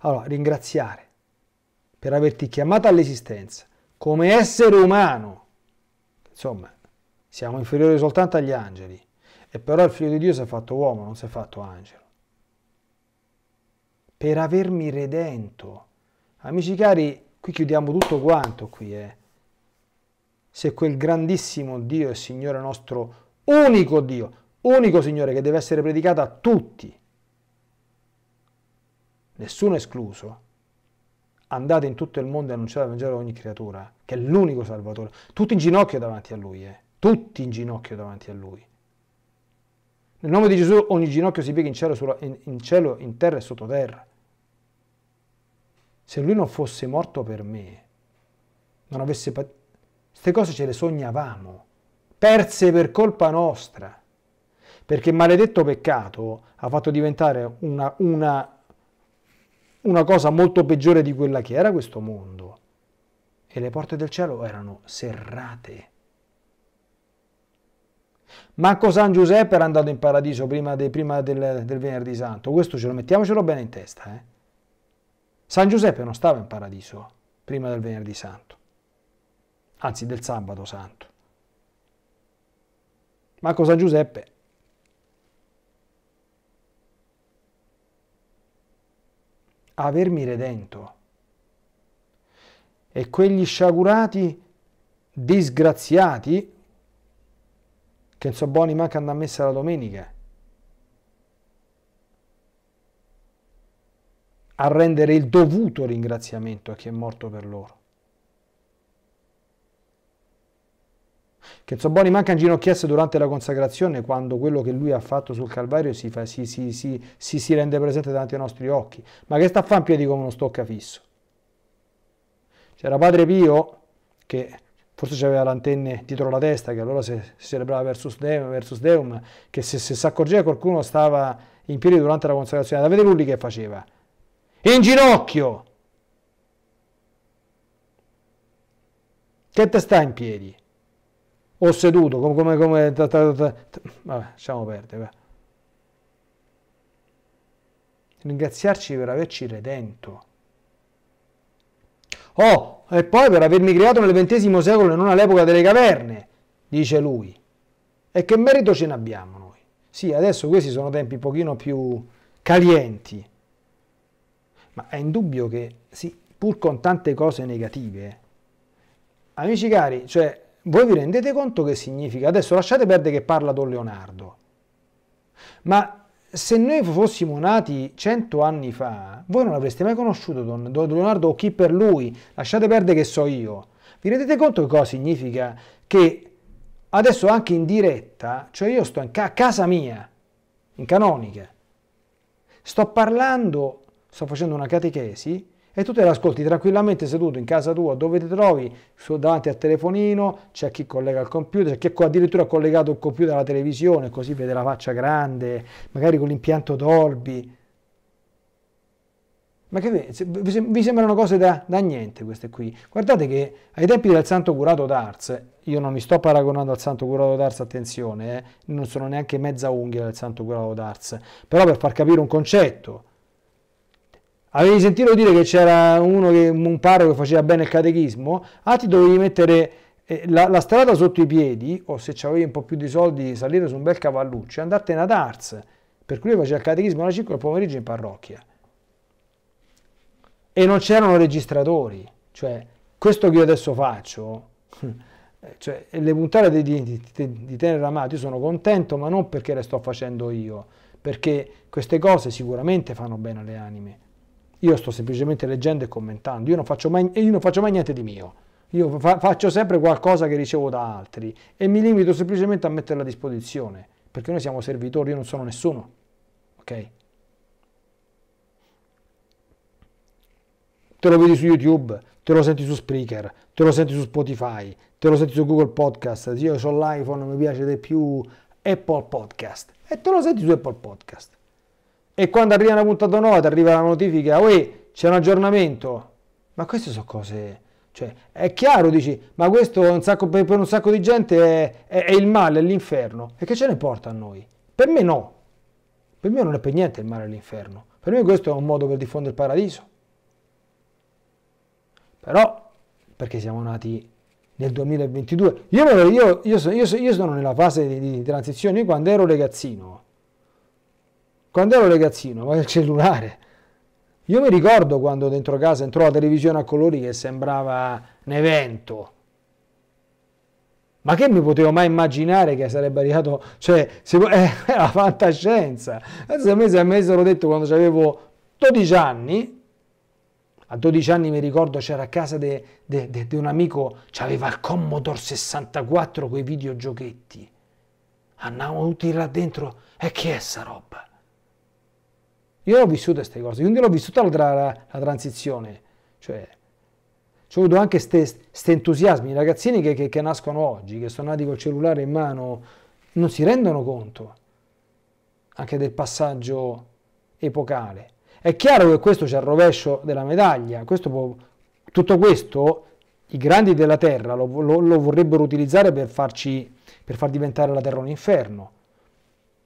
Speaker 1: allora, ringraziare per averti chiamato all'esistenza come essere umano. Insomma, siamo inferiori soltanto agli angeli. E però il figlio di Dio si è fatto uomo, non si è fatto angelo. Per avermi redento. Amici cari, qui chiudiamo tutto quanto qui, eh. Se quel grandissimo Dio e Signore nostro, unico Dio, unico Signore che deve essere predicato a tutti, nessuno escluso, andate in tutto il mondo e annunciate il Vangelo a ogni creatura, che è l'unico Salvatore. Tutti in ginocchio davanti a Lui, eh. tutti in ginocchio davanti a Lui. Nel nome di Gesù ogni ginocchio si piega in cielo, in, in, cielo, in terra e sottoterra. Se Lui non fosse morto per me, non avesse patito, queste cose ce le sognavamo, perse per colpa nostra, perché maledetto peccato ha fatto diventare una, una una cosa molto peggiore di quella che era questo mondo. E le porte del cielo erano serrate. Marco San Giuseppe era andato in paradiso prima, de, prima del, del, venerdì santo. Questo ce lo mettiamocelo bene in testa. Eh? San Giuseppe non stava in paradiso prima del venerdì santo, anzi del sabato santo. Manco San Giuseppe avermi redento. E quegli sciagurati disgraziati, che sono so buoni manca andare a messa la domenica, a rendere il dovuto ringraziamento a chi è morto per loro. Chezzoboni manca inginocchiarsi durante la consacrazione quando quello che lui ha fatto sul Calvario si, fa, si, si, si rende presente davanti ai nostri occhi. Ma che sta a fare in piedi come uno stoccafisso? C'era padre Pio che forse aveva l'antenne dietro la testa, che allora si celebrava versus Deum, versus Deum che se, se si accorgeva qualcuno stava in piedi durante la consacrazione, da vedere lui che faceva. In ginocchio! Che te sta in piedi? o seduto, come, come, come ta, ta, ta, vabbè, lasciamo perdere. Ringraziarci per averci redento. Oh, e poi per avermi creato nel XX secolo e non all'epoca delle caverne, dice lui. E che merito ce n'abbiamo noi? Sì, adesso questi sono tempi un pochino più calienti, ma è indubbio che, sì, pur con tante cose negative, eh. amici cari, cioè voi vi rendete conto che significa? Adesso lasciate perdere che parla Don Leonardo, ma se noi fossimo nati cento anni fa, voi non avreste mai conosciuto Don, Don Leonardo o chi per lui, lasciate perdere che so io. Vi rendete conto che cosa significa? Che adesso anche in diretta, cioè io sto ca a casa mia, in canonica, sto parlando, sto facendo una catechesi e tu te l'ascolti tranquillamente seduto in casa tua dove ti trovi, davanti al telefonino, c'è chi collega il computer, c'è chi addirittura ha collegato il computer alla televisione così vede la faccia grande, magari con l'impianto Dolby. Ma che vi sembrano cose da, da, niente queste qui? Guardate che ai tempi del santo curato d'Ars, io non mi sto paragonando al santo curato d'Ars, attenzione, eh, non sono neanche mezza unghia del santo curato d'Ars, però per far capire un concetto, Avevi sentito dire che c'era uno che, un parroco che faceva bene il catechismo? Ah, ti dovevi mettere eh, la, la, strada sotto i piedi, o se avevi un po' più di soldi, salire su un bel cavalluccio e andartene a Darts. Per cui lui faceva il catechismo alle 5 del pomeriggio in parrocchia. E non c'erano registratori. Cioè, questo che io adesso faccio, eh, cioè, le puntate di, di, di, di Tenera Amato, io sono contento, ma non perché le sto facendo io, perché queste cose sicuramente fanno bene alle anime io sto semplicemente leggendo e commentando, io non faccio mai, io non faccio mai niente di mio. Io fa, faccio sempre qualcosa che ricevo da altri e mi limito semplicemente a metterla a disposizione, perché noi siamo servitori, io non sono nessuno. Ok? Te lo vedi su YouTube, te lo senti su Spreaker, te lo senti su Spotify, te lo senti su Google Podcast, io ho l'iPhone, mi piace di più Apple Podcast e te lo senti su Apple Podcast e quando arriva una puntata nuova ti arriva la notifica, ah, uè, c'è un aggiornamento. Ma queste sono cose... Cioè, è chiaro, dici, ma questo un sacco, per, un sacco di gente è, è, è il male, è l'inferno. E che ce ne porta a noi? Per me no. Per me non è per niente il male e l'inferno. Per me questo è un modo per diffondere il paradiso. Però, perché siamo nati nel 2022? Io, io, io, io sono nella fase di, di transizione, io quando ero ragazzino quando ero ragazzino, ma il cellulare. Io mi ricordo quando dentro casa entrò la televisione a colori che sembrava un evento. Ma che mi potevo mai immaginare che sarebbe arrivato, cioè, se, eh, era fantascienza. Adesso a me se mi sono detto quando avevo 12 anni, a 12 anni mi ricordo c'era a casa di un amico, c'aveva il Commodore 64 con i videogiochetti. Andavamo tutti là dentro, e chi è sta roba? Io l'ho vissuta queste cose, quindi l'ho vissuta la, la, la transizione. Cioè, ho avuto anche questi entusiasmi, i ragazzini che, che, che, nascono oggi, che sono nati col cellulare in mano, non si rendono conto anche del passaggio epocale. È chiaro che questo c'è il rovescio della medaglia, questo può, tutto questo i grandi della terra lo, lo, lo vorrebbero utilizzare per, farci, per far diventare la terra un inferno,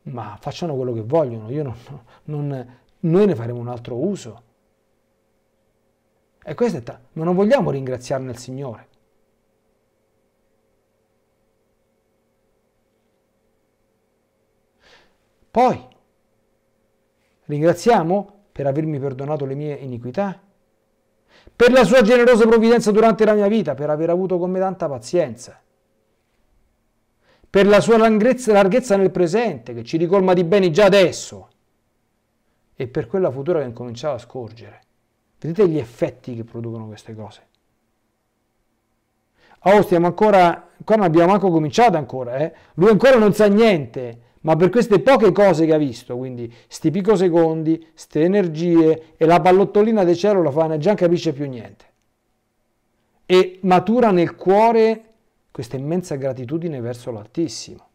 Speaker 1: ma facciano quello che vogliono, io non, non, noi ne faremo un altro uso. E questo è tanto. Ma non vogliamo ringraziarne il Signore. Poi, ringraziamo per avermi perdonato le mie iniquità, per la sua generosa provvidenza durante la mia vita, per aver avuto con me tanta pazienza, per la sua larghezza nel presente, che ci ricolma di beni già adesso, e per quella futura che incominciava a scorgere. Vedete gli effetti che producono queste cose. Oh, stiamo ancora, qua non abbiamo manco cominciato ancora, eh? lui ancora non sa niente, ma per queste poche cose che ha visto, quindi sti picosecondi, ste energie e la pallottolina del cielo la fa, già non capisce più niente. E matura nel cuore questa immensa gratitudine verso l'Altissimo.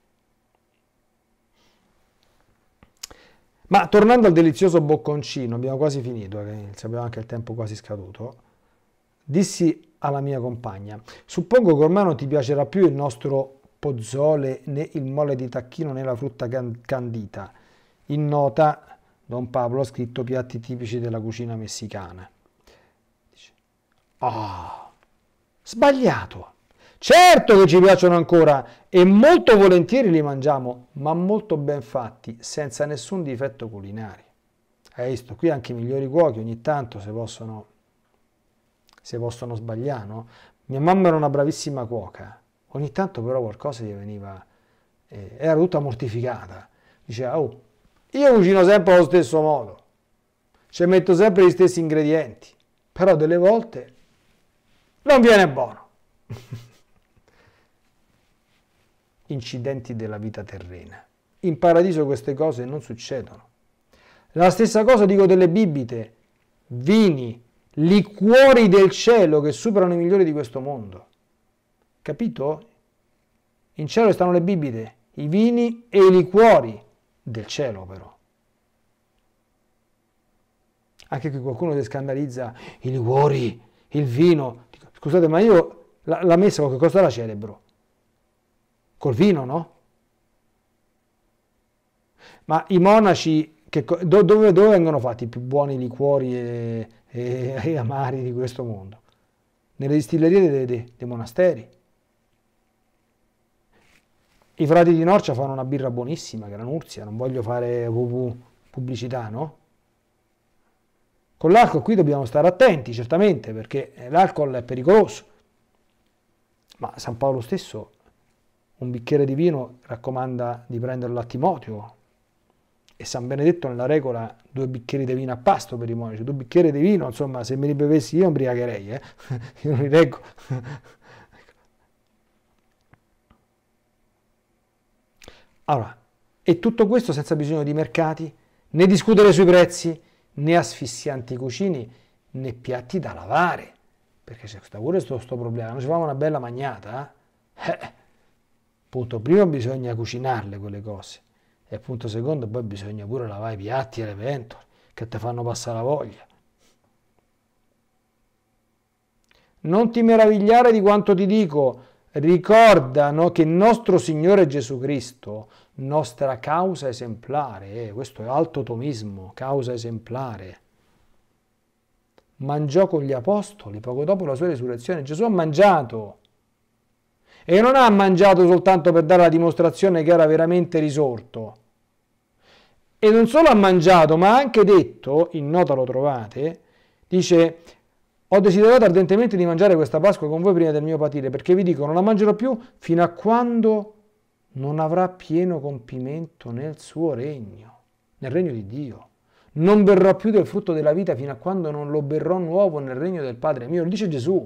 Speaker 1: Ma tornando al delizioso bocconcino, abbiamo quasi finito, eh, abbiamo anche il tempo quasi scaduto, dissi alla mia compagna, suppongo che ormai non ti piacerà più il nostro pozzole né il mole di tacchino né la frutta candita. In nota Don Pablo ha scritto piatti tipici della cucina messicana. Ah, oh, sbagliato! Certo che ci piacciono ancora e molto volentieri li mangiamo, ma molto ben fatti, senza nessun difetto culinario. Hai visto, qui anche i migliori cuochi ogni tanto se possono, se possono sbagliare, no? Mia mamma era una bravissima cuoca, ogni tanto però qualcosa gli veniva, eh, era tutta mortificata. Diceva, oh, io cucino sempre allo stesso modo, ci cioè metto sempre gli stessi ingredienti, però delle volte non viene buono. incidenti della vita terrena. In paradiso queste cose non succedono. La stessa cosa dico delle bibite, vini, liquori del cielo che superano i migliori di questo mondo. Capito? In cielo stanno le bibite, i vini e i liquori del cielo però. Anche qui qualcuno si scandalizza, i liquori, il vino. Scusate, ma io la, la messa che cosa la celebro. Col vino, no? Ma i monaci, che, dove, dove, vengono fatti i più buoni liquori e, e, e amari di questo mondo? Nelle distillerie dei, dei, dei monasteri. I frati di Norcia fanno una birra buonissima, Granuzia, non voglio fare pubblicità, no? Con l'alcol qui dobbiamo stare attenti, certamente, perché l'alcol è pericoloso. Ma San Paolo stesso un bicchiere di vino raccomanda di prenderlo a Timoteo e San Benedetto nella regola due bicchieri di vino a pasto per i monaci, due bicchieri di vino, insomma, se me li bevessi io imbriacherei, eh? io non li reggo. Allora, e tutto questo senza bisogno di mercati, né discutere sui prezzi, né asfissianti cucini, né piatti da lavare, perché c'è questo, questo, problema, non ci fa una bella magnata, eh, eh Punto primo bisogna cucinarle quelle cose e punto secondo poi bisogna pure lavare i piatti e le pentole che ti fanno passare la voglia. Non ti meravigliare di quanto ti dico, ricordano che il nostro Signore Gesù Cristo, nostra causa esemplare, eh, questo è alto tomismo, causa esemplare, mangiò con gli apostoli poco dopo la sua resurrezione. Gesù ha mangiato e non ha mangiato soltanto per dare la dimostrazione che era veramente risorto. E non solo ha mangiato, ma ha anche detto, in nota lo trovate, dice ho desiderato ardentemente di mangiare questa Pasqua con voi prima del mio patire, perché vi dico, non la mangerò più fino a quando non avrà pieno compimento nel suo regno, nel regno di Dio. Non berrò più del frutto della vita fino a quando non lo berrò nuovo nel regno del Padre mio, lo dice Gesù.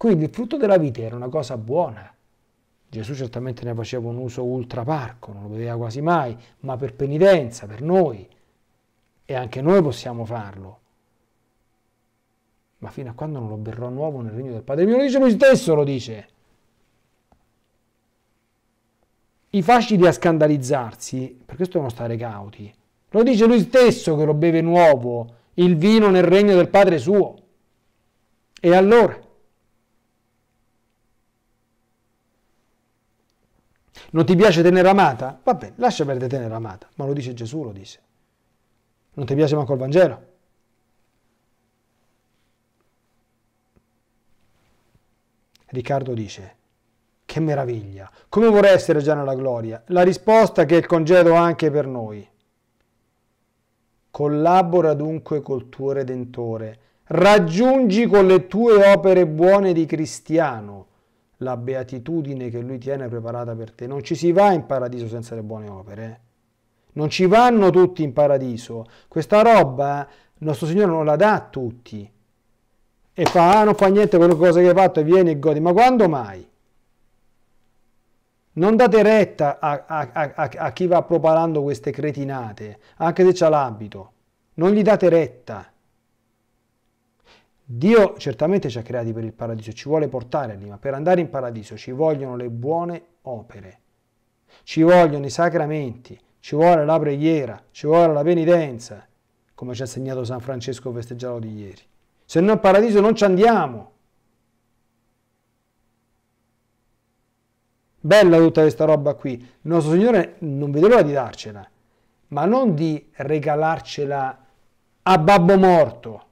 Speaker 1: Quindi il frutto della vite era una cosa buona. Gesù certamente ne faceva un uso ultraparco, non lo vedeva quasi mai, ma per penitenza, per noi. E anche noi possiamo farlo. Ma fino a quando non lo berrò nuovo nel regno del Padre mio, lo dice lui stesso, lo dice. I facili a scandalizzarsi, per questo devono stare cauti, lo dice lui stesso che lo beve nuovo, il vino nel regno del Padre suo. E allora? Non ti piace tenere amata? Va bene, lascia perdere tenere amata. Ma lo dice Gesù, lo dice. Non ti piace manco il Vangelo? Riccardo dice, che meraviglia, come vorrei essere già nella gloria? La risposta che è il congedo anche per noi. Collabora dunque col tuo Redentore, raggiungi con le tue opere buone di cristiano la beatitudine che lui tiene preparata per te. Non ci si va in paradiso senza le buone opere. Eh. Non ci vanno tutti in paradiso. Questa roba il eh, nostro Signore non la dà a tutti. E fa, ah, non fa niente quello cosa che hai fatto e vieni e godi. Ma quando mai? Non date retta a, a, a, a chi va propalando queste cretinate, anche se c'ha l'abito. Non gli date retta. Dio certamente ci ha creati per il paradiso, ci vuole portare lì, ma per andare in paradiso ci vogliono le buone opere, ci vogliono i sacramenti, ci vuole la preghiera, ci vuole la penitenza, come ci ha segnato San Francesco festeggiato di ieri. Se no in paradiso non ci andiamo. Bella tutta questa roba qui. Il nostro Signore non vede l'ora di darcela, ma non di regalarcela a babbo morto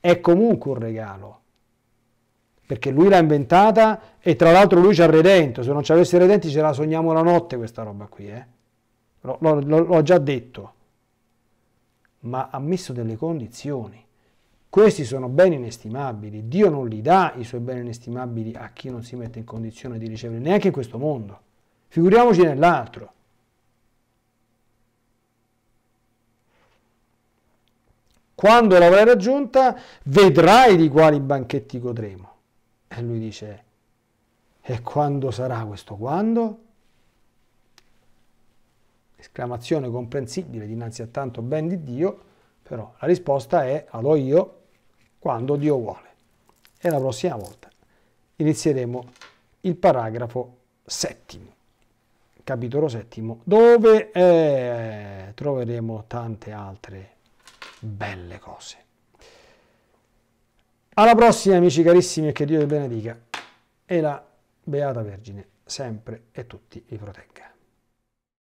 Speaker 1: è comunque un regalo, perché lui l'ha inventata e tra l'altro lui c'ha ha redento, se non ci avesse redenti ce la sogniamo la notte questa roba qui, eh? l'ho già detto, ma ha messo delle condizioni. Questi sono beni inestimabili, Dio non li dà i suoi beni inestimabili a chi non si mette in condizione di riceverli, neanche in questo mondo, figuriamoci nell'altro. Quando l'avrai raggiunta vedrai di quali banchetti godremo. E lui dice, e quando sarà questo quando? Esclamazione comprensibile dinanzi a tanto ben di Dio, però la risposta è, allo io, quando Dio vuole. E la prossima volta inizieremo il paragrafo settimo, capitolo settimo, dove eh, troveremo tante altre belle cose. Alla prossima amici carissimi e che Dio vi benedica e la Beata Vergine sempre e tutti vi protegga.